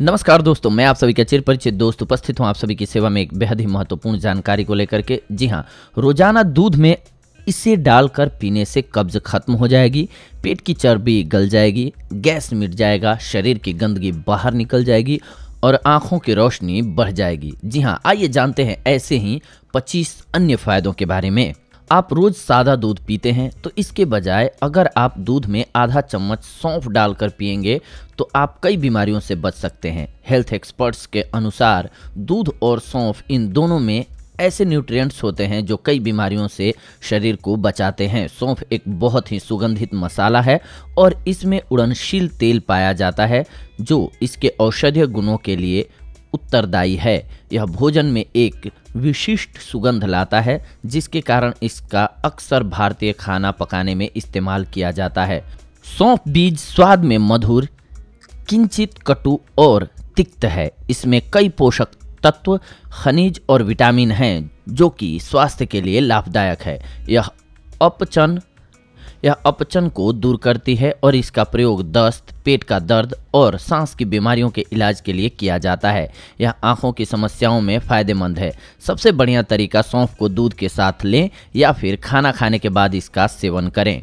नमस्कार दोस्तों मैं आप सभी का चिर परिचित दोस्त उपस्थित हूं आप सभी की सेवा में एक बेहद ही महत्वपूर्ण जानकारी को लेकर के जी हां रोजाना दूध में इसे डालकर पीने से कब्ज खत्म हो जाएगी पेट की चर्बी गल जाएगी गैस मिट जाएगा शरीर की गंदगी बाहर निकल जाएगी और आंखों की रोशनी बढ़ जाएगी जी हाँ आइए जानते हैं ऐसे ही 25 अन्य फायदों के बारे में आप रोज सादा दूध पीते हैं तो इसके बजाय अगर आप दूध में आधा चम्मच सौंफ डालकर पिएंगे तो आप कई बीमारियों से बच सकते हैं हेल्थ एक्सपर्ट्स के अनुसार दूध और सौंफ इन दोनों में ऐसे न्यूट्रिएंट्स होते हैं जो कई बीमारियों से शरीर को बचाते हैं सौंफ एक बहुत ही सुगंधित मसाला है और इसमें उड़नशील तेल पाया जाता है जो इसके औषधीय गुणों के लिए उत्तरदायी है यह भोजन में एक विशिष्ट सुगंध लाता है जिसके कारण इसका अक्सर भारतीय खाना पकाने में इस्तेमाल किया जाता है सौंफ बीज स्वाद में मधुर किंचित कटु और तिक्त है इसमें कई पोषक तत्व खनिज और विटामिन हैं जो कि स्वास्थ्य के लिए लाभदायक है यह अपचन यह अपचन को दूर करती है और इसका प्रयोग दस्त पेट का दर्द और सांस की बीमारियों के इलाज के लिए किया जाता है यह आंखों की समस्याओं में फ़ायदेमंद है सबसे बढ़िया तरीका सौंफ को दूध के साथ लें या फिर खाना खाने के बाद इसका सेवन करें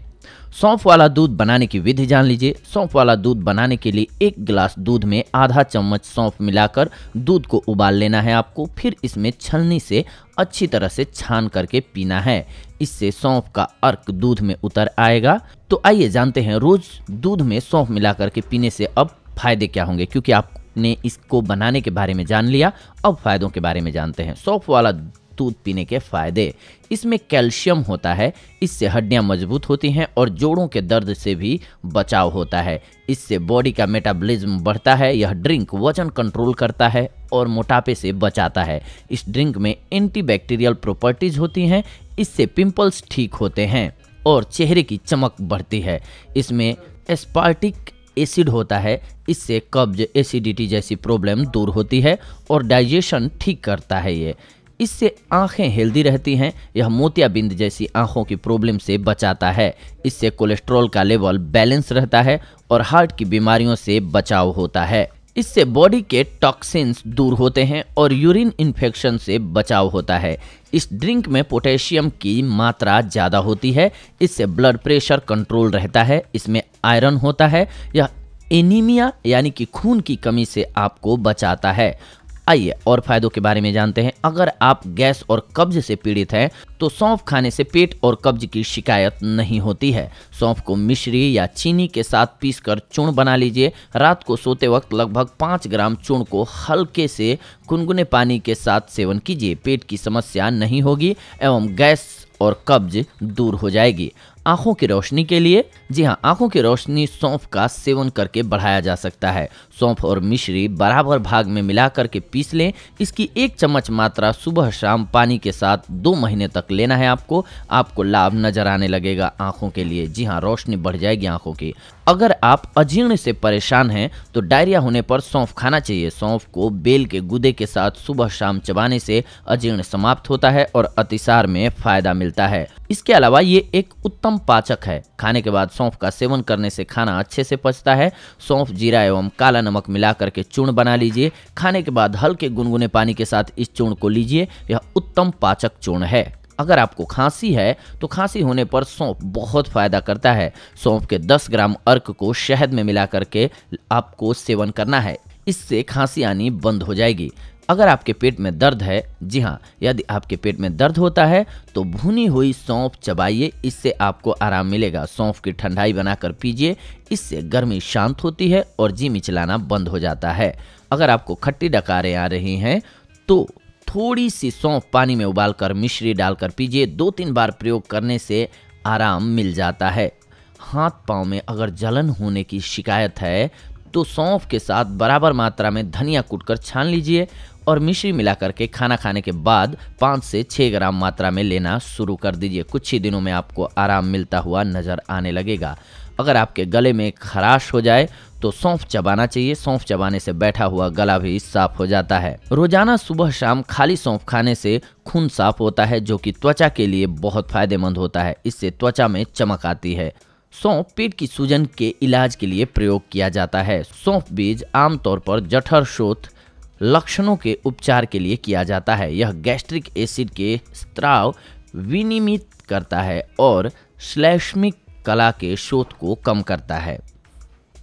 सौंफ वाला दूध बनाने की विधि जान लीजिए सौंफ वाला दूध बनाने के लिए एक गिलास दूध में आधा चम्मच सौंफ मिलाकर दूध को उबाल लेना है आपको फिर इसमें छलनी से अच्छी तरह से छान करके पीना है इससे सौंफ का अर्क दूध में उतर आएगा तो आइए जानते हैं रोज दूध में सौंफ मिला करके पीने से अब फायदे क्या होंगे क्योंकि आपने इसको बनाने के बारे में जान लिया अब फायदों के बारे में जानते हैं सौंफ वाला दूध पीने के फायदे इसमें कैल्शियम होता है इससे हड्डियां मजबूत होती हैं और जोड़ों के दर्द से भी बचाव होता है इससे बॉडी का मेटाबॉलिज्म बढ़ता है यह ड्रिंक वजन कंट्रोल करता है और मोटापे से बचाता है इस ड्रिंक में एंटीबैक्टीरियल प्रॉपर्टीज होती हैं इससे पिंपल्स ठीक होते हैं और चेहरे की चमक बढ़ती है इसमें एस्पार्टिक एसिड होता है इससे कब्ज एसिडिटी जैसी प्रॉब्लम दूर होती है और डाइजेशन ठीक करता है ये इससे आंखें हेल्दी रहती हैं यह मोतियाबिंद जैसी आंखों की प्रॉब्लम से बचाता है इससे कोलेस्ट्रॉल का लेवल बैलेंस रहता है और हार्ट की बीमारियों से बचाव होता है इससे बॉडी के टॉक्सिन्स दूर होते हैं और यूरिन इन्फेक्शन से बचाव होता है इस ड्रिंक में पोटेशियम की मात्रा ज़्यादा होती है इससे ब्लड प्रेशर कंट्रोल रहता है इसमें आयरन होता है यह एनीमिया यानी कि खून की कमी से आपको बचाता है आइए और फायदों के बारे में जानते हैं अगर आप गैस और कब्ज से पीड़ित हैं तो सौंफ खाने से पेट और कब्ज की शिकायत नहीं होती है सौंफ को मिश्री या चीनी के साथ पीसकर चूर्ण बना लीजिए रात को सोते वक्त लगभग पाँच ग्राम चूर्ण को हल्के से गुनगुने पानी के साथ सेवन कीजिए पेट की समस्या नहीं होगी एवं गैस और कब्ज दूर हो जाएगी आंखों की रोशनी के लिए जी हाँ आंखों की रोशनी सौंफ का सेवन करके बढ़ाया जा सकता है सौंफ और मिश्री बराबर भाग में मिला करके पीस लें इसकी एक चम्मच मात्रा सुबह शाम पानी के साथ दो महीने तक लेना है आपको आपको लाभ नजर आने लगेगा आंखों के लिए जी हाँ रोशनी बढ़ जाएगी आंखों की अगर आप अजीर्ण से परेशान हैं तो डायरिया होने पर सौंफ खाना चाहिए सौंफ को बेल के गुदे के साथ सुबह शाम चबाने से अजीर्ण समाप्त होता है और अतिसार में फायदा मिलता है इसके अलावा ये एक उत्तम उत्तम पाचक है खाने के बाद सौंफ का सेवन करने से खाना अच्छे से पचता है सौंफ जीरा एवं काला नमक मिला करके चूर्ण बना लीजिए खाने के बाद हल्के गुनगुने पानी के साथ इस चूर्ण को लीजिए यह उत्तम पाचक चूर्ण है अगर आपको खांसी है तो खांसी होने पर सौंफ बहुत फायदा करता है सौंफ के 10 ग्राम अर्क को शहद में मिला करके आपको सेवन करना है इससे खांसी आनी बंद हो जाएगी अगर आपके पेट में दर्द है जी हाँ यदि आपके पेट में दर्द होता है तो भुनी हुई सौंफ चबाइए इससे आपको आराम मिलेगा सौंफ की ठंडाई बनाकर पीजिए इससे गर्मी शांत होती है और जी मिचलाना बंद हो जाता है अगर आपको खट्टी डकारें आ रही हैं तो थोड़ी सी सौंफ पानी में उबालकर मिश्री डालकर पीजिए दो तीन बार प्रयोग करने से आराम मिल जाता है हाथ पाँव में अगर जलन होने की शिकायत है तो सौंफ के साथ बराबर मात्रा में धनिया कूटकर छान लीजिए और मिश्री मिला करके खाना खाने के बाद पाँच से छः ग्राम मात्रा में लेना शुरू कर दीजिए कुछ ही दिनों में आपको आराम मिलता हुआ नज़र आने लगेगा अगर आपके गले में खराश हो जाए तो सौंफ चबाना चाहिए सौंफ चबाने से बैठा हुआ गला भी साफ हो जाता है रोजाना सुबह शाम खाली सौंफ खाने से खून साफ होता है जो कि त्वचा के लिए बहुत फायदेमंद होता है इससे त्वचा में चमक आती है सौंफ पेट की सूजन के इलाज के लिए प्रयोग किया जाता है सौंफ बीज आमतौर पर जठर शोथ लक्षणों के उपचार के लिए किया जाता है यह गैस्ट्रिक एसिड के स्त्राव विनिमित करता है और श्लैष्मिक कला के शोध को कम करता है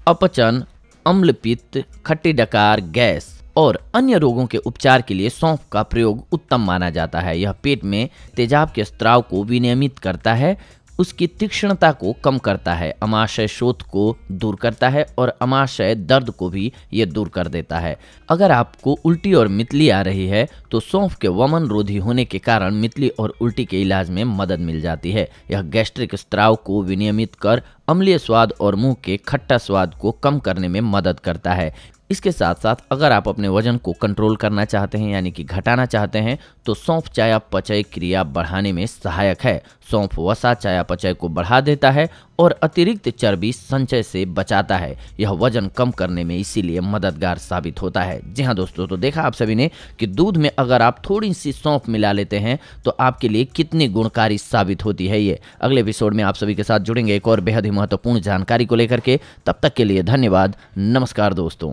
अपचन अम्लपित्त खट्टी डकार गैस और अन्य रोगों के उपचार के लिए सौंफ का प्रयोग उत्तम माना जाता है यह पेट में तेजाब के स्त्राव को विनियमित करता है उसकी तीक्ष्णता को कम करता है अमाशय शोध को दूर करता है और अमाशय दर्द को भी ये दूर कर देता है अगर आपको उल्टी और मितली आ रही है तो सौंफ के वमन रोधी होने के कारण मितली और उल्टी के इलाज में मदद मिल जाती है यह गैस्ट्रिक स्त्राव को विनियमित कर अम्लीय स्वाद और मुंह के खट्टा स्वाद को कम करने में मदद करता है इसके साथ साथ अगर आप अपने वजन को कंट्रोल करना चाहते हैं यानी कि घटाना चाहते हैं तो सौंफ चयापचय क्रिया बढ़ाने में सहायक है सौंफ वसा चयापचय को बढ़ा देता है और अतिरिक्त चर्बी संचय से बचाता है यह वजन कम करने में इसीलिए मददगार साबित होता है जी हाँ दोस्तों तो देखा आप सभी ने कि दूध में अगर आप थोड़ी सी सौंफ मिला लेते हैं तो आपके लिए कितनी गुणकारी साबित होती है ये अगले एपिसोड में आप सभी के साथ जुड़ेंगे एक और बेहद ही महत्वपूर्ण जानकारी को लेकर के तब तक के लिए धन्यवाद नमस्कार दोस्तों